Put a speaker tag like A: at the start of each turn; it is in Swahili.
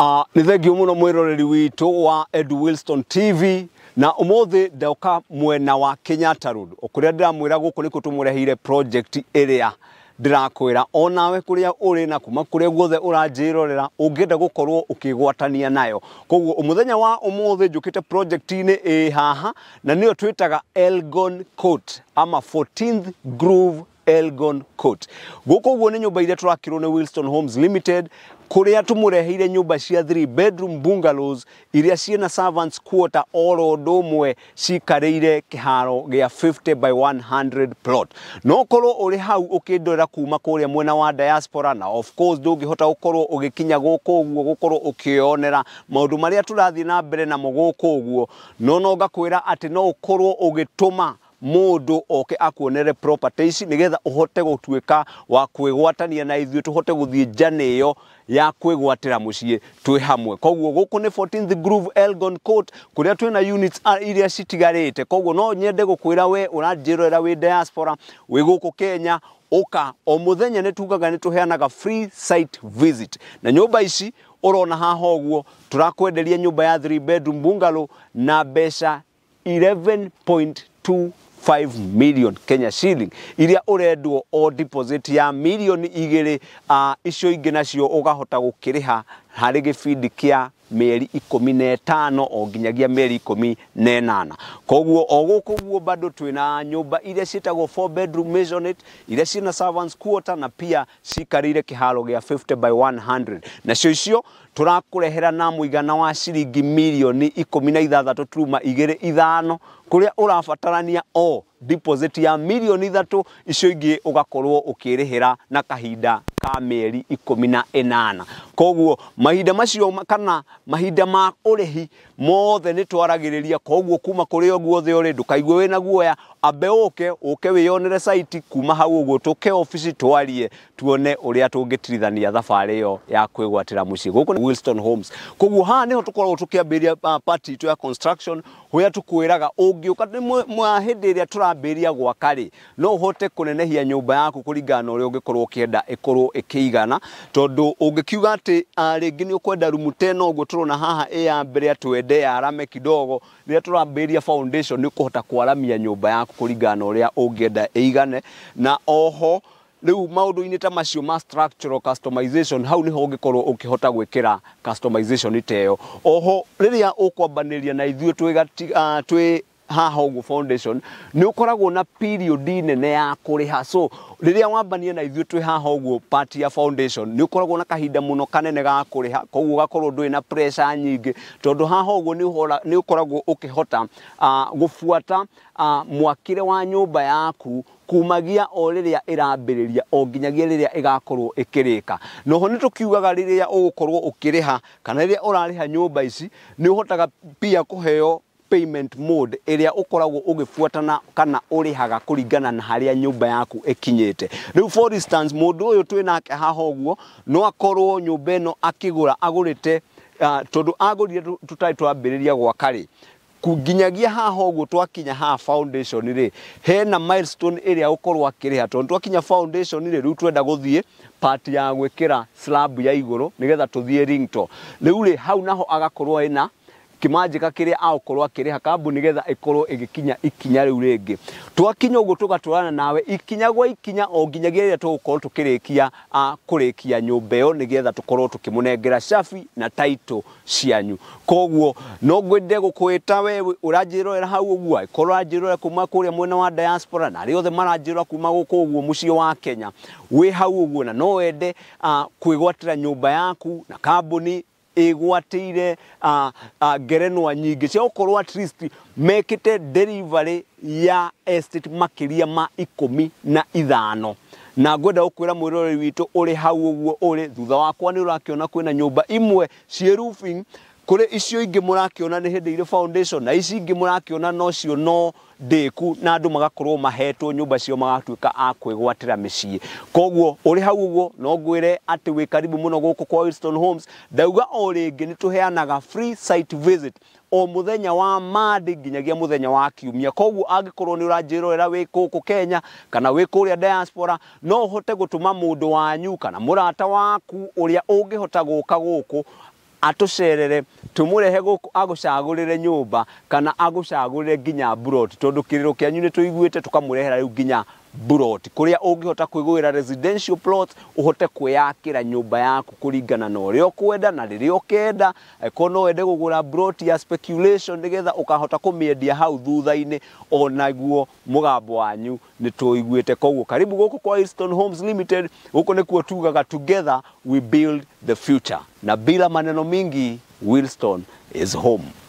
A: Uh, ah, nä thengiå må no mwä roreri witå wa Ed Wilson TV na umuthi ndauka mwena wa Kenyatta Road ukuria ndiramwira ä niko a project rakwä ra onawe kuria uri na kuma kuria guothe uranjirorera ungienda gukorwo ukigwatania nayo koguo umuthenya wa njå kä project inä ä haha na niyo twitaga Elgon Court ama 14th Groove Elgon Court guko guo ni nyumba iria turakirwo ni Wilson Homes Limited kuria tumureheire nyumba cia 3 bedroom bungalows iria na servants quarter oro ndomwe cikarĩire kiharo gĩa 50 by 100 plot no koro ũrĩ hau ũkĩndorera kuma kũrĩa mwena wa diaspora na of course dogi ndũngĩhota gũkorwo ũgĩkinya gũkũ ũguo gũkorwo ũkĩonera maũndũ marĩa tũrathiĩ na mbere na gũkũ ũguo no no ngakwĩra atĩ no ũkorwo ũgĩtũma mudu oke akuonere property ici nigetha uhote gutuika wa kwigwatania na ithuĩ tuhote guthii njana iyo ya kwigwatira mucii twi hamwe koguo guku ni 14th Groove Elgon Court kuria na units are iria citigarite koguo no nyende gukwira we uranjirira wi diaspora wi guku Kenya uka o muthenya ni tugaga ni tuheanaga free site visit na nyumba ici urona haha ũguo tũrakwenderia nyũmba ya 3 bedroom bungalow na mbeca 11.2 5 million Kenya shilling iria urendwo o deposit ya milioni igiri uh, ah, icio ingi nacio ugahota gukiriha harä gä bindi kä a meri mi na ĩtano o nginyagia meri mi na ĩnana koguo o kå guo bado twĩna nyũmba iria ciĩtagwo four bedroom maisonette iria ciĩna servants quarter na pia cikarĩire kĩharo gĩa 50 by 100 nacio icio rehera na igana wa ciringi mirioni mi na ithathatũ turuma rä ithano å rabatarania o oh, deposit ya milioni ithatu icio ingi ugakorwo ukirihira na kahinda ka mieri ikumi na enana koguo mahinda macio kana mahinda ma urehi mothe nä twaragä koguo kuma kå rä the guothe å rä wä na guoya ambe å ke å ke wä saiti kuma hau å guo tå ke twarie tuone å rä a tå ngä tirithania thabarä ä yo ya kwä gwatĩra må ciä kå Homes koguo haha nä ho tå koragwo tå kä ambä ah, ya construction huria tukwiraga ungiuka mwa hindi iria turambiria gwaka ri no hote kunenehia nyumba yaku kuringana na ungikorwo ukienda ikorwo ikiigana tondu ungikiuga ati rĩngĩ nä å kwenda rumu tena å guo tå rona haha ä ya mbere atwende arame kidogo rä rä a tå rambä ria nä å kå hota kwaramia nyå mba yaku kå ringana na å rä a å ngä enda ä igane na oho riu maundu-ini ta macio ma structural customization hau niho ungikorwo ukihota gwikira customization iteyo oho riria ukwambaniria na ithuĩ twĩ ah, haha uguo foundation ni å koragwo na period nene ya kå rä ha so rä rä a wambania na ithuä twä haha å part ya foundation ni ukoragwo koragwo na kahinda må no kanene ga kå rä ha koguo gakorwo ndå na pressure nyingĩ tondå haha å guo nä å koragwo å kä hota uh, ah, gå buata uh, ah, mwakire wa nyå yaku kumagia o riria irambiriria o nginyagia riria igakorwo ikirika noho ni tukiugaga riria ugukorwo ukiriha kana riria urariha nyumba ici ni uhotaga pia kuheo payment mode iria ukoragwo ugifuatana kana urihaga kuringana na haria nyumba yaku ikinyite riu for instance mundu uyu twi nake haha uguo no akorwo nyumba ino akigura agurite uh, ah, tondu agurire tutari twambiriria gwaka ri nginyagia haha ũguo twakinya haha foundation rĩ hena milestone ĩrĩa ũkorwo akĩrĩha tondũ twakinya foundation rĩ rĩu twenda gũthiĩ part ya gwĩkĩra slab ya igũrũ nĩgetha tũthiĩ ringto rĩu rĩ hau naho agakorwo ena kimanjika kiria agukorwo akiriha kambu nigetha ikorwo igikinya ikinya riu ringi twakinya uguo tugatwarana nawe ikinya gwa ikinya o nginyagia riria tugukorwo tukirikia kurikia nyumba iyo nigetha tukorwo tukimunengera shafi na taito cianyu koguo no ngwende gukwita wewe uranjirorera hau uguo ikorwo anjirorera kuma kuria mwena wa diaspora na arĩa othe maranjirora kuma guku uguo muciĩ wa Kenya wĩ hau uguo na no wende kwĩgwatĩra nyũmba yaku na kambuni ire ngerenwa nyingä cia gå korwo mekä mekite delivery ya estate makiria ma mi na ithano na ngwenda gukwira witå witu uri hau å uri thutha wakwa ni urakiona kwina nyumba imwe cie kuri icio ingi murakiona ni hindi ire foundation na ici ingi murakiona no cio no ndiku na andu magakorwo mahetwo nyumba cio magatuika a kwigwatira micii koguo uri hau uguo no ngwire ati wi karibu muno guku kwa Wilson Homes ndauga o ringi ni tuheanaga free site visit o muthenya wa mandi nginyagia muthenya wa kiumia koguo angikorwo ni uranjirorera wi kuku Kenya kana wi kuria diaspora no hote gutuma mundu wanyu kana murata waku uria ungihota guka guku atucerere tumurehe guku agucagurire nyumba kana agucagurire nginya abroad tondu kiriro kianyu ni tuiguite tukamurehera riu nginya ä ra å hote residential yakä uhote nyå nyumba yaku kuringana na å kwenda na riria ukenda akorwo no wende gugura bulot ya speculation nigetha ukahota endia hau thutha inä onaguo mugambo wanyu ni tuiguite koguo karibu kå kwa Easton Homes Limited kuo tugaga together we build the future na bila maneno mingi Wilston is home